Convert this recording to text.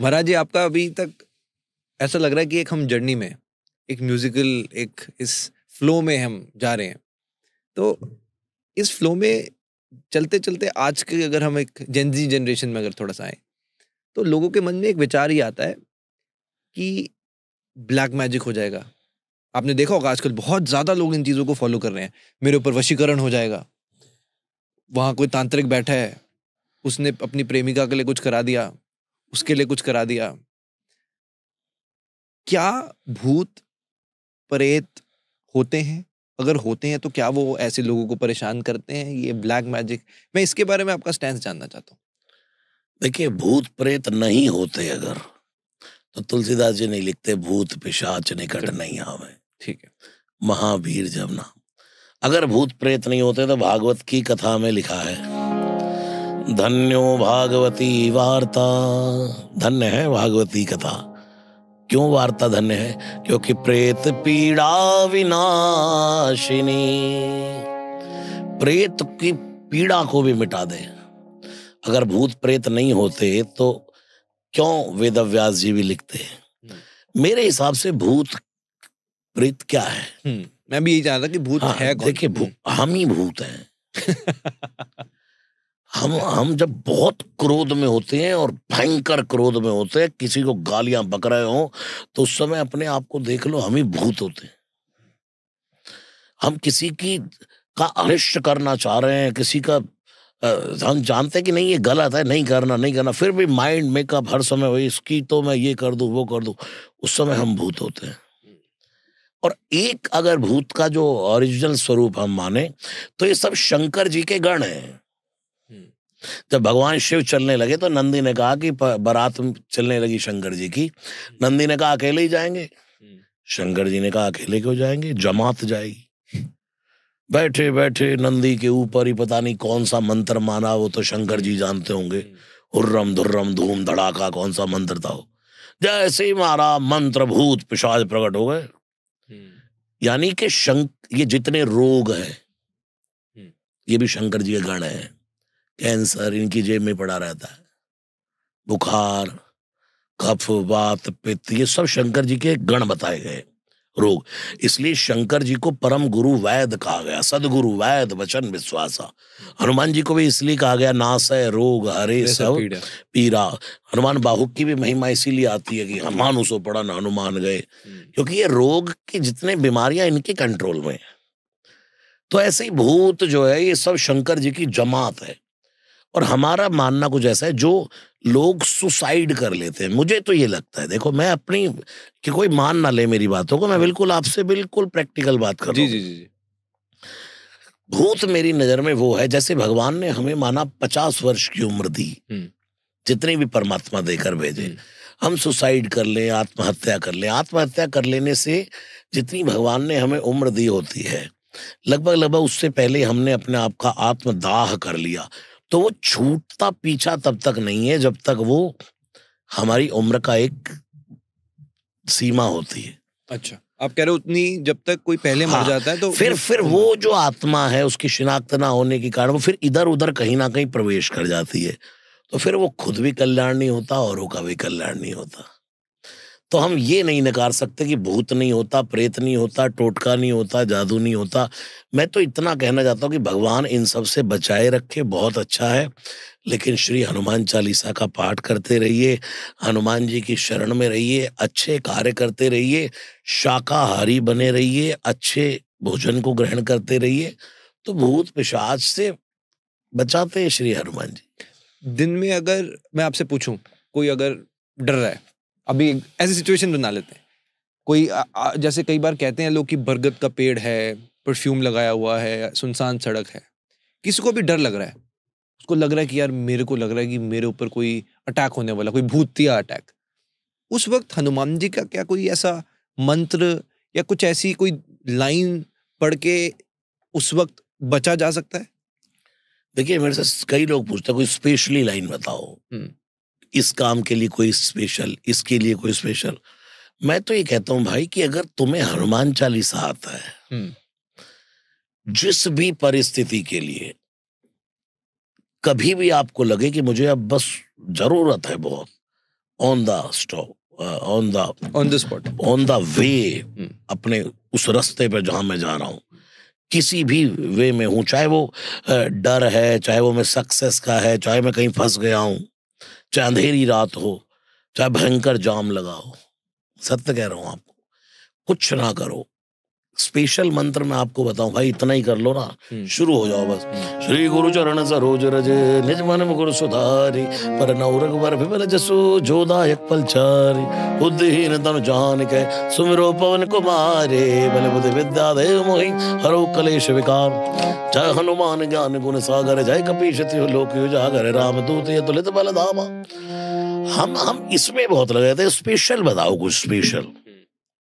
महाराज जी आपका अभी तक ऐसा लग रहा है कि एक हम जर्नी में एक म्यूजिकल एक इस फ्लो में हम जा रहे हैं तो इस फ्लो में चलते चलते आज के अगर हम एक जेंजी जनरेशन में अगर थोड़ा सा आए तो लोगों के मन में एक विचार ही आता है कि ब्लैक मैजिक हो जाएगा आपने देखा होगा आजकल बहुत ज़्यादा लोग इन चीज़ों को फॉलो कर रहे हैं मेरे ऊपर वशीकरण हो जाएगा वहाँ कोई तांत्रिक बैठा है उसने अपनी प्रेमिका के लिए कुछ करा दिया उसके लिए कुछ करा दिया क्या भूत प्रेत होते हैं अगर होते हैं तो क्या वो ऐसे लोगों को परेशान करते हैं ये ब्लैक मैजिक मैं इसके बारे में आपका स्टैंड जानना चाहता हूँ देखिए भूत प्रेत नहीं होते अगर तो तुलसीदास जी नहीं लिखते भूत पिशाच निकट नहीं आवे ठीक है महावीर जब ना अगर भूत प्रेत नहीं होते तो भागवत की कथा में लिखा है धन्यो भागवती वार्ता धन्य है भागवती कथा क्यों वार्ता धन्य है क्योंकि प्रेत पीड़ा विनाशिनी प्रेत की पीड़ा को भी मिटा दे अगर भूत प्रेत नहीं होते तो क्यों वेद व्यास जी भी लिखते हैं हम्म। मेरे हिसाब से भूत प्रेत क्या है हम्म, मैं भी यही चाह रहा था कि भूत हाँ, है देखिए हम्म। हम ही भूत हैं हम हम जब बहुत क्रोध में होते हैं और भयंकर क्रोध में होते हैं किसी को गालियां बक रहे हो तो उस समय अपने आप को देख लो हम ही भूत होते हैं हम किसी की का अरिष्ट करना चाह रहे हैं किसी का हम जानते हैं कि नहीं ये गलत है नहीं करना नहीं करना फिर भी माइंड मेकअप हर समय वही इसकी तो मैं ये कर दू वो कर दू उस समय हम भूत होते हैं और एक अगर भूत का जो ओरिजिनल स्वरूप हम माने तो ये सब शंकर जी के गण हैं जब भगवान शिव चलने लगे तो नंदी ने कहा कि बारात चलने लगी शंकर जी की हम्म। नंदी ने कहा अकेले ही जाएंगे हम्म। शंकर जी ने कहा अकेले क्यों जाएंगे जमात जाएगी बैठे बैठे नंदी के ऊपर ही पता नहीं कौन सा मंत्र माना वो तो शंकर जी जानते होंगे हुर्रम हम्म। धुर्रम धूम धड़ाका कौन सा मंत्र था वो जैसे ही मारा मंत्र भूत पिशाद प्रकट हो गए यानी कि शंक ये जितने रोग हैं ये भी शंकर जी के गण हैं कैंसर इनकी जेब में पड़ा रहता है बुखार कफ वात पित्त ये सब शंकर जी के गण बताए गए रोग इसलिए शंकर जी को परम गुरु वैद कहा गया सदगुरु वैद वचन विश्वासा हनुमान जी को भी इसलिए कहा गया नास है रोग हरे सब पीरा हनुमान बाहुक की भी महिमा इसीलिए आती है कि हनुमान उसो पड़ा हनुमान गए हम्म। क्योंकि ये रोग की जितने बीमारियां इनके कंट्रोल में है तो ऐसे ही भूत जो है ये सब शंकर जी की जमात है और हमारा मानना कुछ ऐसा है जो लोग सुसाइड कर लेते हैं मुझे तो ये लगता है देखो मैं अपनी कि कोई मान ना ले मेरी बातों को मैं हाँ। बिल्कुल आपसे बिल्कुल प्रैक्टिकल बात कर जी जी जी भूत मेरी नजर में वो है जैसे भगवान ने हमें माना पचास वर्ष की उम्र दी जितने भी परमात्मा देकर भेजे हम सुसाइड कर लें आत्महत्या कर लें आत्महत्या कर लेने से जितनी भगवान ने हमें उम्र दी होती है लगभग लगभग उससे पहले हमने अपने आप का आत्मदाह कर लिया तो वो छूटता पीछा तब तक नहीं है जब तक वो हमारी उम्र का एक सीमा होती है अच्छा आप कह रहे हो उतनी जब तक कोई पहले हाँ, मर जाता है तो फिर फिर वो जो आत्मा है उसकी शिनाख्त ना होने के कारण वो फिर इधर उधर कहीं ना कहीं प्रवेश कर जाती है तो फिर वो खुद भी कल्याण नहीं होता औरों का भी कल्याण नहीं होता तो हम ये नहीं नकार सकते कि भूत नहीं होता प्रेत नहीं होता टोटका नहीं होता जादू नहीं होता मैं तो इतना कहना चाहता हूँ कि भगवान इन सब से बचाए रखे बहुत अच्छा है लेकिन श्री हनुमान चालीसा का पाठ करते रहिए हनुमान जी की शरण में रहिए अच्छे कार्य करते रहिए शाकाहारी बने रहिए अच्छे भोजन को ग्रहण करते रहिए तो भूत पिशाच से बचाते हैं श्री हनुमान जी दिन में अगर मैं आपसे पूछूं कोई अगर डर रहा है अभी ऐसी सिचुएशन बना लेते हैं कोई आ, आ, जैसे कई बार कहते हैं लोग कि बरगद का पेड़ है परफ्यूम लगाया हुआ है सुनसान सड़क है किसी को भी डर लग रहा है उसको लग रहा है कि यार मेरे को लग रहा है कि मेरे ऊपर कोई अटैक होने वाला कोई भूतिया अटैक उस वक्त हनुमान जी का क्या कोई ऐसा मंत्र या कुछ ऐसी कोई लाइन पढ़ के उस वक्त बचा जा सकता है देखिए मेरे से कई लोग पूछते हैं कोई स्पेशली लाइन बताओ हम्म। इस काम के लिए कोई स्पेशल इसके लिए कोई स्पेशल मैं तो ये कहता हूं भाई कि अगर तुम्हें हनुमान चालीसा आता है हम्म। जिस भी परिस्थिति के लिए कभी भी आपको लगे कि मुझे अब बस जरूरत है बहुत on the stop on the on the spot on the way अपने उस रास्ते पर जहां मैं जा रहा हूं किसी भी वे में हूं चाहे वो uh, डर है चाहे वो मैं सक्सेस का है चाहे मैं कहीं फंस गया हूं चाहे अंधेरी रात हो चाहे भयंकर जाम लगा हो सत्य कह रहा हूँ आपको कुछ ना करो स्पेशल मंत्र में आपको बताऊं भाई इतना ही कर लो ना हम्म। शुरू हो जाओ बस श्री गुरु चरण सरोज रज निज मन गुरु सुधारी पर नौरग पर विमल जसो पल पलचारी बुद्धिहीन तनु जान के सुमिरो पवन कुमारे बल बुद्धि विद्या देव मोहि हरो कलेश विकार जय हनुमान ज्ञान गुण सागर जय कपीश लोक राम दूत ये तुलित बल धामा हम हम इसमें बहुत लगे थे स्पेशल बताओ कुछ स्पेशल